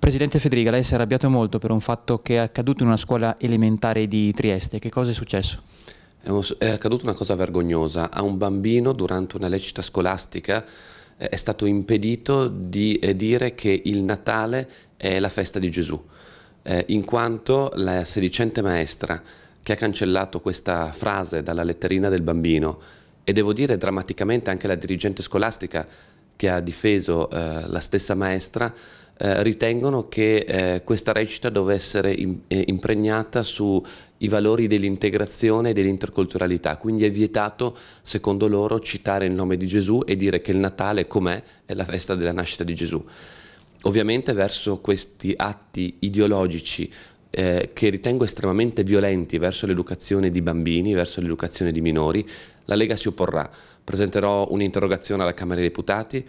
Presidente Federica, lei si è arrabbiato molto per un fatto che è accaduto in una scuola elementare di Trieste. Che cosa è successo? È accaduta una cosa vergognosa. A un bambino durante una lecita scolastica eh, è stato impedito di eh, dire che il Natale è la festa di Gesù, eh, in quanto la sedicente maestra che ha cancellato questa frase dalla letterina del bambino e devo dire drammaticamente anche la dirigente scolastica che ha difeso la stessa maestra eh, ritengono che eh, questa recita doveva essere in, eh, impregnata sui valori dell'integrazione e dell'interculturalità, quindi è vietato, secondo loro, citare il nome di Gesù e dire che il Natale, com'è, è la festa della nascita di Gesù. Ovviamente verso questi atti ideologici eh, che ritengo estremamente violenti verso l'educazione di bambini, verso l'educazione di minori, la Lega si opporrà. Presenterò un'interrogazione alla Camera dei Deputati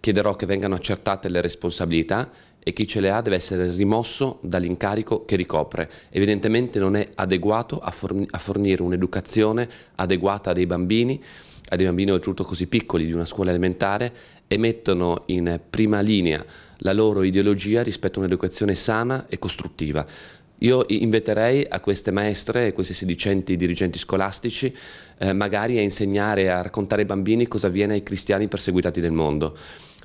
Chiederò che vengano accertate le responsabilità e chi ce le ha deve essere rimosso dall'incarico che ricopre. Evidentemente non è adeguato a, forn a fornire un'educazione adeguata a dei bambini, a dei bambini oltretutto così piccoli di una scuola elementare e mettono in prima linea la loro ideologia rispetto a un'educazione sana e costruttiva. Io inviterei a queste maestre a questi sedicenti dirigenti scolastici eh, magari a insegnare, a raccontare ai bambini cosa avviene ai cristiani perseguitati nel mondo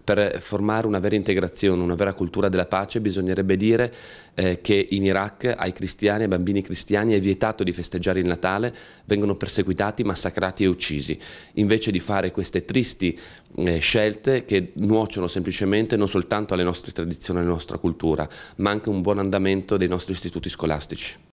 per formare una vera integrazione, una vera cultura della pace bisognerebbe dire eh, che in Iraq ai cristiani, ai bambini cristiani è vietato di festeggiare il Natale, vengono perseguitati, massacrati e uccisi, invece di fare queste tristi eh, scelte che nuociono semplicemente non soltanto alle nostre tradizioni, e alla nostra cultura, ma anche un buon andamento dei nostri istituti scolastici.